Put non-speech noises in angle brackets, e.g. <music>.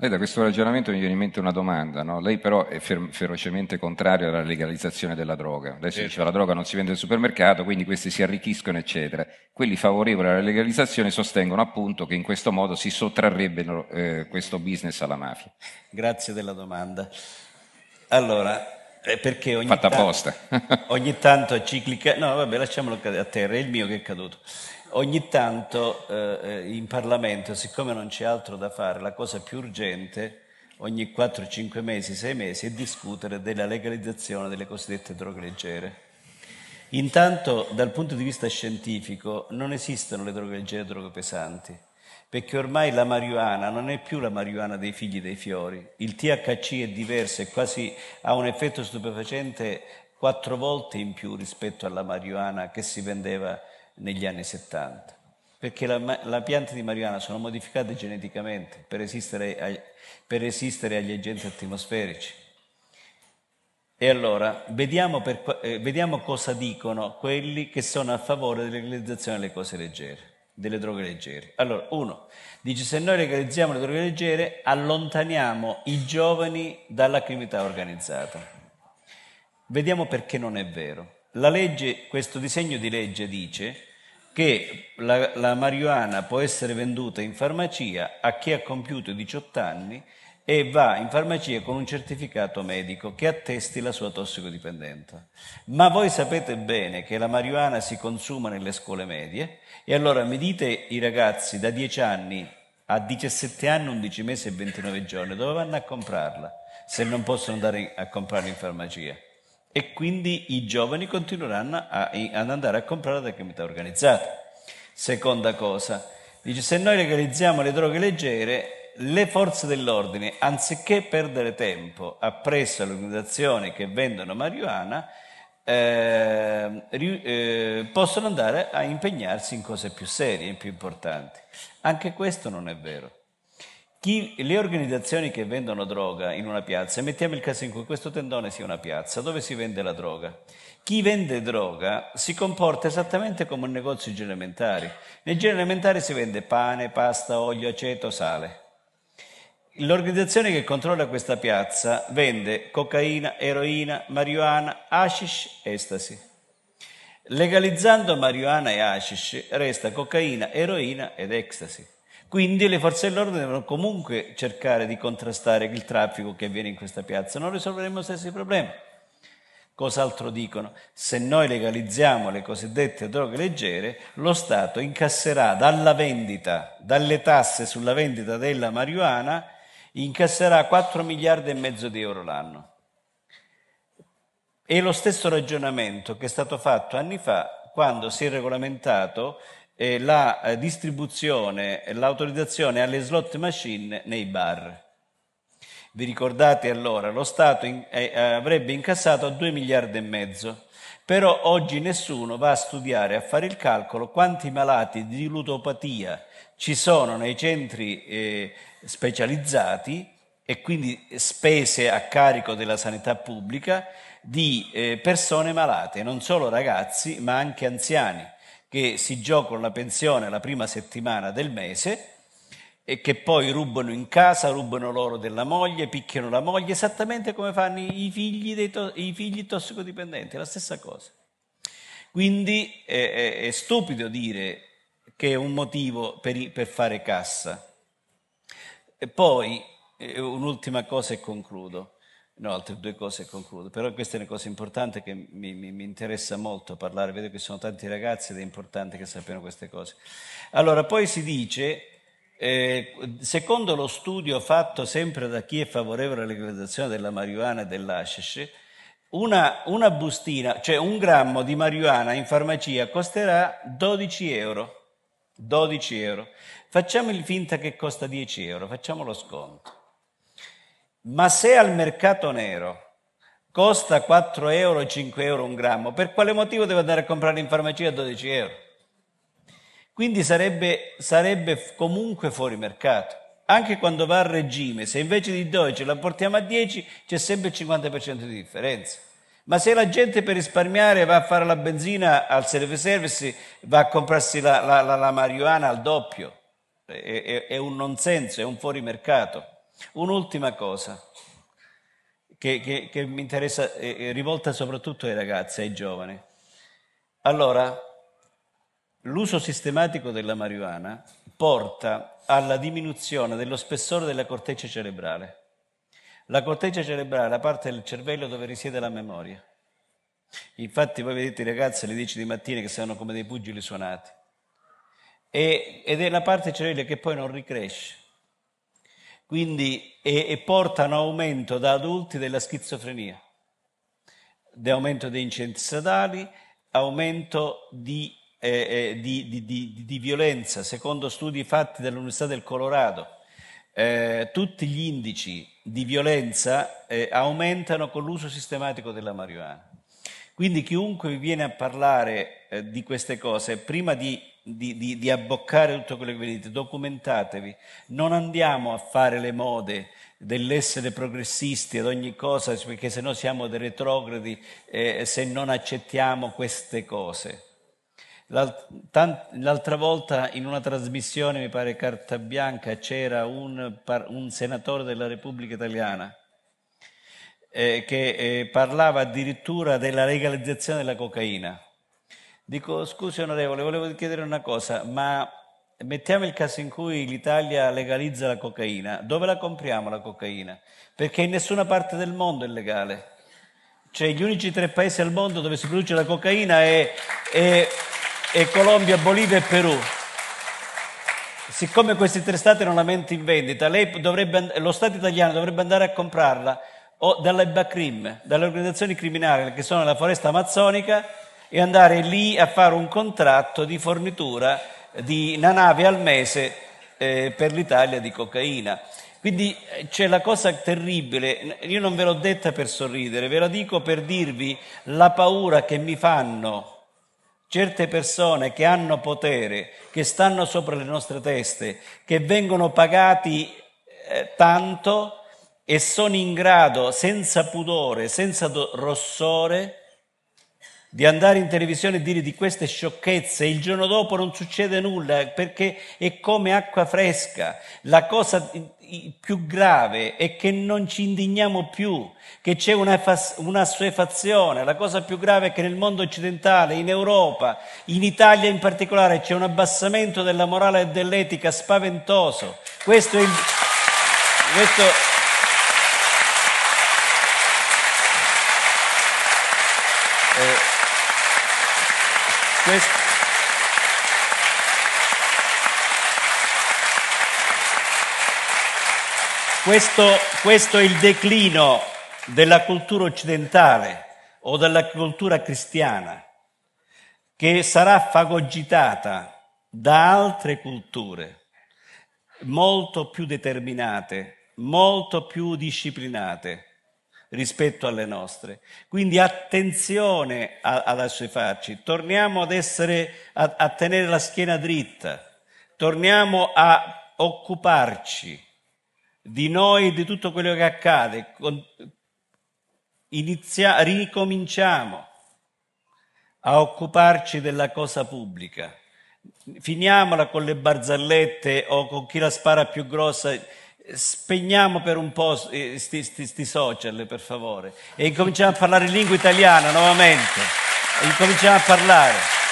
Lei da questo ragionamento mi viene in mente una domanda, no? lei però è fer- ferocemente contrario alla legalizzazione della droga, Adesso certo. dice la droga non si vende al supermercato, quindi questi si arricchiscono eccetera, quelli favorevoli alla legalizzazione sostengono appunto che in questo modo si sottrarrebbero eh, questo business alla mafia. Grazie della domanda. Allora, eh, perché ogni Fatta tanto, apposta. <laughs> ogni tanto ciclica... No vabbè lasciamolo cadere a terra, è il mio che è caduto ogni tanto eh, eh, in Parlamento, siccome non c'è altro da fare, la cosa più urgente ogni 4-5 mesi, 6 mesi è discutere della legalizzazione delle cosiddette droghe leggere. Intanto dal punto di vista scientifico non esistono le droghe leggere e le droghe pesanti, perché ormai la marijuana non è più la marijuana dei figli dei fiori, il THC è diverso e quasi ha un effetto stupefacente quattro volte in più rispetto alla marijuana che si vendeva negli anni 70, perché la, la pianta di marijuana sono modificate geneticamente per resistere, ag, per resistere agli agenti atmosferici. E allora vediamo, per, eh, vediamo, cosa dicono quelli che sono a favore della legalizzazione delle cose leggere, delle droghe leggere. Allora, uno dice: se noi legalizziamo le droghe leggere, allontaniamo i giovani dalla criminalità organizzata. Vediamo perché non è vero. La legge, questo disegno di legge dice che la, la marijuana può essere venduta in farmacia a chi ha compiuto 18 anni e va in farmacia con un certificato medico che attesti la sua tossicodipendenza. Ma voi sapete bene che la marijuana si consuma nelle scuole medie e allora mi dite i ragazzi da 10 anni a 17 anni, 11 mesi e 29 giorni dove vanno a comprarla se non possono andare a comprarla in farmacia? e quindi i giovani continueranno a, ad andare a comprare da criminalità organizzata. Seconda cosa, dice se noi legalizziamo le droghe leggere, le forze dell'ordine, anziché perdere tempo appresso alle organizzazioni che vendono marijuana, eh, eh, possono andare a impegnarsi in cose più serie e più importanti. Anche questo non è vero. Chi, le organizzazioni che vendono droga in una piazza, mettiamo il caso in cui questo tendone sia una piazza dove si vende la droga, chi vende droga si comporta esattamente come un negozio igiene elementari. Nei geni elementari si vende pane, pasta, olio, aceto, sale. L'organizzazione che controlla questa piazza vende cocaina, eroina, marijuana, hashish, estasi. Legalizzando marijuana e hashish resta cocaina, eroina ed ecstasy. Quindi le forze dell'ordine devono comunque cercare di contrastare il traffico che avviene in questa piazza, non risolveremo lo stesso problema. Cos'altro dicono? Se noi legalizziamo le cosiddette droghe leggere, lo Stato incasserà dalla vendita, dalle tasse sulla vendita della marijuana, incasserà 4 miliardi e mezzo di euro l'anno. È lo stesso ragionamento che è stato fatto anni fa quando si è regolamentato eh, la eh, distribuzione e l'autorizzazione alle slot machine nei bar. Vi ricordate allora, lo Stato in, eh, eh avrebbe incassato 2 miliardi e mezzo, però oggi nessuno va a studiare, a fare il calcolo quanti malati di ludopatia ci sono nei centri eh, specializzati e quindi spese a carico della sanità pubblica di eh, persone malate, non solo ragazzi ma anche anziani che si giocano la pensione la prima settimana del mese e che poi rubano in casa, rubano l'oro della moglie, picchiano la moglie, esattamente come fanno i figli, to- i figli tossicodipendenti, la stessa cosa. Quindi è, è, è stupido dire che è un motivo per, i- per fare cassa. E poi, eh, un'ultima cosa e concludo. No, altre due cose e concludo, però questa è una cosa importante che mi, mi, mi, interessa molto parlare, vedo che sono tanti ragazzi ed è importante che sappiano queste cose. Allora, poi si dice, eh, secondo lo studio fatto sempre da chi è favorevole alla legalizzazione della marijuana e dell'ascesh, una, una bustina, cioè un grammo di marijuana in farmacia costerà 12 euro. 12 euro. Facciamo il finta che costa 10 euro, facciamo lo sconto. Ma se al mercato nero costa 4 euro, 5 euro un grammo, per quale motivo devo andare a comprare in farmacia 12 euro? Quindi sarebbe, sarebbe comunque fuori mercato. Anche quando va a regime, se invece di 12 la portiamo a 10, c'è sempre il 50% di differenza. Ma se la gente per risparmiare va a fare la benzina al self-service, va a comprarsi la, la, la, la marijuana al doppio, è, è, è un nonsenso, è un fuorimercato. Un'ultima cosa che, che, che mi interessa, è eh, eh, rivolta soprattutto ai ragazzi, ai giovani. Allora, l'uso sistematico della marijuana porta alla diminuzione dello spessore della corteccia cerebrale. La corteccia cerebrale è la parte del cervello dove risiede la memoria. Infatti voi vedete i ragazzi alle 10 di mattina che stanno come dei pugili suonati. E, ed è la parte cerebrale che poi non ricresce. Quindi, e, e portano aumento da adulti della schizofrenia, di aumento dei incendi stradali, aumento di, eh, eh di, di, di, violenza, secondo studi fatti dall'Università del Colorado. Eh, tutti gli indici di violenza eh, aumentano con l'uso sistematico della marijuana. Quindi chiunque vi viene a parlare eh, di queste cose, prima di, di, di, di, abboccare tutto quello che vedete, documentatevi. Non andiamo a fare le mode dell'essere progressisti ad ogni cosa, perché se no siamo dei retrogradi eh, se non accettiamo queste cose. L'altra volta in una trasmissione, mi pare Carta Bianca, c'era un, un senatore della Repubblica Italiana eh, che eh, parlava addirittura della legalizzazione della cocaina. Dico, scusi onorevole, volevo chiedere una cosa, ma mettiamo il caso in cui l'Italia legalizza la cocaina, dove la compriamo la cocaina? Perché in nessuna parte del mondo è legale. Cioè gli unici tre paesi al mondo dove si produce la cocaina è, è, è Colombia, Bolivia e Perù. Siccome questi tre stati non la mente in vendita, and- lo Stato italiano dovrebbe andare a comprarla o dalle Bacrim, dalle organizzazioni criminali che sono nella foresta amazzonica e andare lì a fare un contratto di fornitura di una nave al mese eh, per l'Italia di cocaina. Quindi eh, c'è la cosa terribile, io non ve l'ho detta per sorridere, ve la dico per dirvi la paura che mi fanno certe persone che hanno potere, che stanno sopra le nostre teste, che vengono pagati eh, tanto e sono in grado, senza pudore, senza rossore, di andare in televisione e dire di queste sciocchezze, il giorno dopo non succede nulla perché è come acqua fresca. La cosa più grave è che non ci indigniamo più, che c'è una, una suefazione. La cosa più grave è che nel mondo occidentale, in Europa, in Italia in particolare, c'è un abbassamento della morale e dell'etica spaventoso. Questo è il... Questo Eh, questo... Questo, questo è il declino della cultura occidentale o della cultura cristiana che sarà fagogitata da altre culture molto più determinate, molto più disciplinate, rispetto alle nostre. Quindi attenzione ad assuefarci, torniamo ad essere, a, a tenere la schiena dritta, torniamo a occuparci di noi e di tutto quello che accade, Inizia, ricominciamo a occuparci della cosa pubblica. Finiamola con le barzellette o con chi la spara più grossa spegniamo per un po' questi social, per favore, e incominciamo a parlare in lingua italiana nuovamente. E incominciamo a parlare.